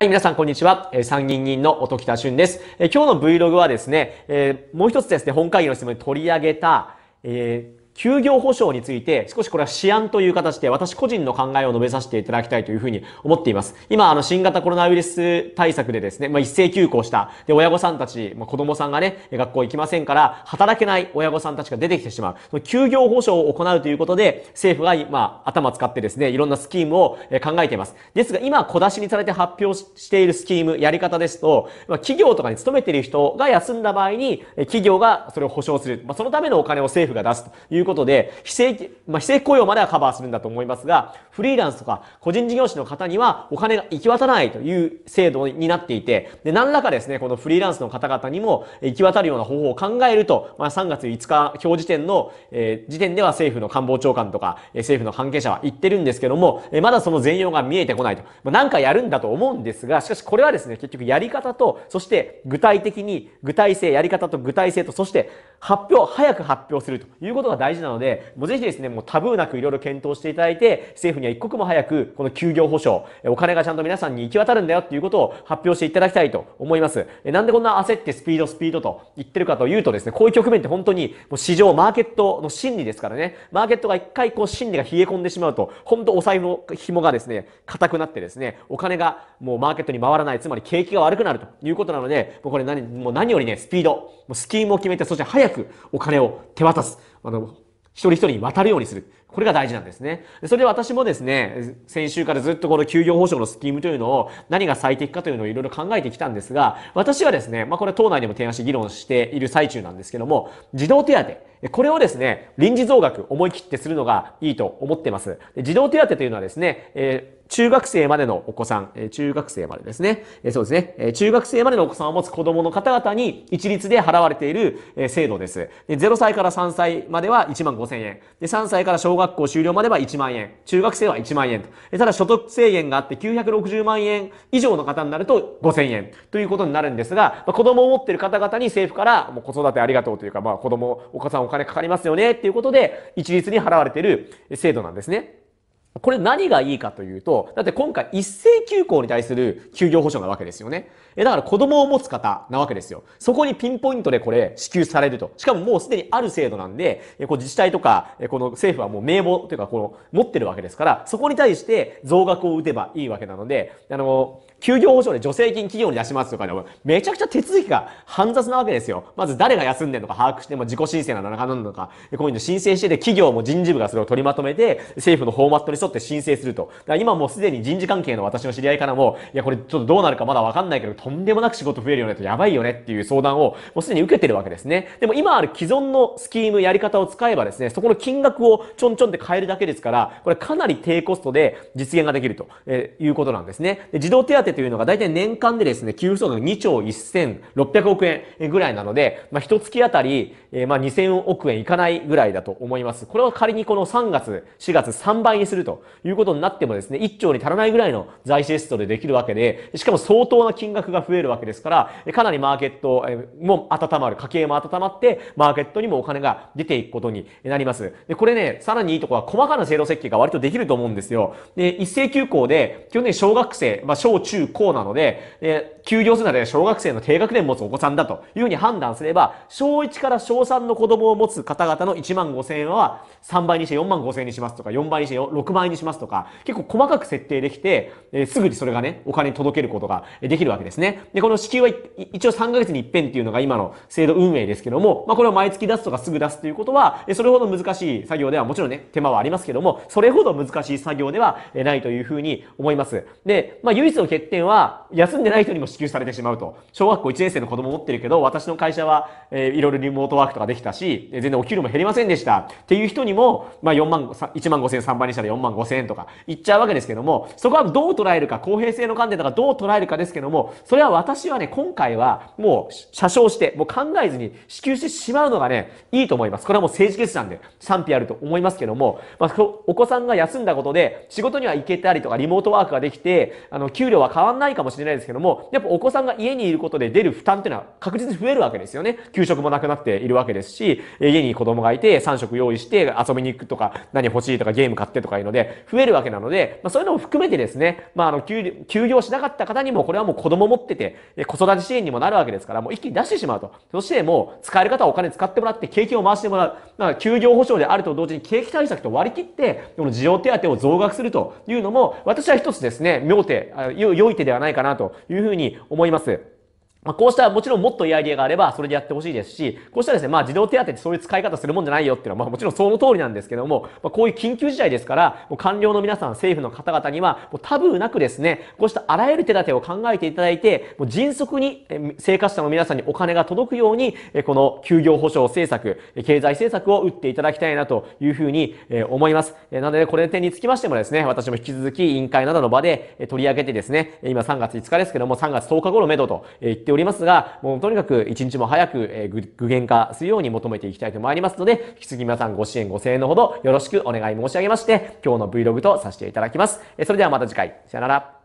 はい、皆さん、こんにちは。参議院議員の音喜多俊です。今日の Vlog はですね、もう一つですね、本会議の質問に取り上げた、え休業保障について、少しこれは試案という形で私個人の考えを述べさせていただきたいというふうに思っています。今、あの、新型コロナウイルス対策でですね、まあ、一斉休校した。で、親御さんたち、まあ、子供さんがね、学校行きませんから、働けない親御さんたちが出てきてしまう。その休業保障を行うということで、政府が今、頭使ってですね、いろんなスキームを考えています。ですが、今、小出しにされて発表しているスキーム、やり方ですと、まあ、企業とかに勤めている人が休んだ場合に、企業がそれを保障する。まあ、そのためのお金を政府が出すということことで、非正規、まあ、非正規雇用まではカバーするんだと思いますが、フリーランスとか個人事業主の方にはお金が行き渡らないという制度になっていて、で、何らかですね、このフリーランスの方々にも行き渡るような方法を考えると、まあ、3月5日表時点の、えー、時点では政府の官房長官とか、え政府の関係者は言ってるんですけども、えまだその全容が見えてこないと。まあ、なんかやるんだと思うんですが、しかしこれはですね、結局やり方と、そして具体的に、具体性、やり方と具体性と、そして発表、早く発表するということが大事なので、もうぜひですね、もうタブーなくいろいろ検討していただいて、政府には一刻も早く、この休業保障、お金がちゃんと皆さんに行き渡るんだよっていうことを発表していただきたいと思います。なんでこんな焦ってスピードスピードと言ってるかというとですね、こういう局面って本当に、もう市場、マーケットの心理ですからね、マーケットが一回こう心理が冷え込んでしまうと、本当お財布の紐がですね、硬くなってですね、お金がもうマーケットに回らない、つまり景気が悪くなるということなので、もうこれ何、もう何よりね、スピード、もうスキームを決めて、そして早くくお金を手渡す。あの、一人一人に渡るようにする。これが大事なんですね。それで私もですね、先週からずっとこの休業保障のスキームというのを何が最適かというのをいろいろ考えてきたんですが、私はですね、まあこれ党内でも提案し議論している最中なんですけども、児童手当。これをですね、臨時増額思い切ってするのがいいと思ってます。児童手当というのはですね、えー、中学生までのお子さん、中学生までですね、そうですね、中学生までのお子さんを持つ子供の方々に一律で払われている、制度です。で0歳から3歳までは1万5千円。で、3歳から小学校終了までは1万円。中学生は1万円と。ただ所得制限があって960万円以上の方になると5千円ということになるんですが、まあ、子供を持っている方々に政府からもう子育てありがとうというか、まあ子供、お子さんを金かかりますよねっていうことで、一律に払われてる制度なんですね。これ何がいいかというと、だって今回一斉休校に対する休業保障なわけですよね。え、だから子供を持つ方なわけですよ。そこにピンポイントでこれ支給されると。しかももうすでにある制度なんで、こう自治体とか、この政府はもう名簿というかこの持ってるわけですから、そこに対して増額を打てばいいわけなので、あの、休業保障で助成金企業に出しますとかね、めちゃくちゃ手続きが煩雑なわけですよ。まず誰が休んでるのか把握して、も自己申請なのか何なのか、こういうの申請してて、企業も人事部がそれを取りまとめて、政府のフォーマットに沿って申請すると。だから今もうすでに人事関係の私の知り合いからも、いや、これちょっとどうなるかまだわかんないけど、とんでもなく仕事増えるよねと、やばいよねっていう相談を、もうすでに受けてるわけですね。でも今ある既存のスキームやり方を使えばですね、そこの金額をちょんちょんって変えるだけですから、これかなり低コストで実現ができるということなんですね。で児童手当手というのが大体年間でですね、給付総額2兆1600億円ぐらいなので、まあ、1月あたり、えー、まあ2000億円いかないぐらいだと思います。これは仮にこの3月、4月3倍にするということになってもですね、1兆に足らないぐらいの財政出動でできるわけで、しかも相当な金額が増えるわけですから、かなりマーケットも温まる、家計も温まって、マーケットにもお金が出ていくことになります。で、これね、さらにいいとこは細かな制度設計が割とできると思うんですよ。で、一斉休校で、去年小学生、まあ小中中高なので、え休業するなら小学生の低学年持つお子さんだというふうに判断すれば、小1から小3の子供を持つ方々の1万5千円は3倍にして4万5千円にしますとか、4倍にして6万円にしますとか、結構細かく設定できて、えすぐにそれがね、お金に届けることができるわけですね。で、この支給は一応3ヶ月に一遍っていうのが今の制度運営ですけども、まあこれを毎月出すとかすぐ出すということは、それほど難しい作業ではもちろんね、手間はありますけども、それほど難しい作業ではないというふうに思います。で、まあ唯一の欠点は、休んでない人にも支給されてしまうと。小学校1年生の子供持ってるけど、私の会社は、えー、いろいろリモートワークとかできたし、全然お給料も減りませんでした。っていう人にも、まあ4万、1万5千3倍にしたら4万5千円とか、いっちゃうわけですけども、そこはどう捉えるか、公平性の観点とかどう捉えるかですけども、それは私はね、今回は、もう、車掌して、もう考えずに支給してしまうのがね、いいと思います。これはもう政治決断で賛否あると思いますけども、まあ、お子さんが休んだことで、仕事には行けたりとか、リモートワークができて、あの、給料は変わ変わんないかもしれないですけども、やっぱお子さんが家にいることで出る負担っていうのは確実に増えるわけですよね。給食もなくなっているわけですし、家に子供がいて3食用意して遊びに行くとか、何欲しいとかゲーム買ってとかいうので、増えるわけなので、まあそういうのも含めてですね、まああの休、休業しなかった方にも、これはもう子供持ってて、子育て支援にもなるわけですから、もう一気に出してしまうと。そしてもう、使える方はお金使ってもらって、景気を回してもらう。まあ休業保障であると同時に景気対策と割り切って、この需要手当を増額するというのも、私は一つですね、妙手、良い手ではないかなというふうに思います。まあ、こうしたもちろんもっといいアイディアがあればそれでやってほしいですし、こうしたですね、まあ児童手当ってそういう使い方するもんじゃないよっていうのは、まあもちろんその通りなんですけども、まあこういう緊急事態ですから、もう官僚の皆さん、政府の方々には、もうタブーなくですね、こうしたあらゆる手立てを考えていただいて、もう迅速に生活者の皆さんにお金が届くように、この休業保障政策、経済政策を打っていただきたいなというふうに思います。なので、これの点につきましてもですね、私も引き続き委員会などの場で取り上げてですね、今3月5日ですけども、3月10日頃めどと言ってておりますが、もうとにかく一日も早く、えー、具現化するように求めていきたいと思いますので、引き続き皆さんご支援ご声援のほどよろしくお願い申し上げまして、今日の Vlog とさせていただきます。えそれではまた次回。さよなら。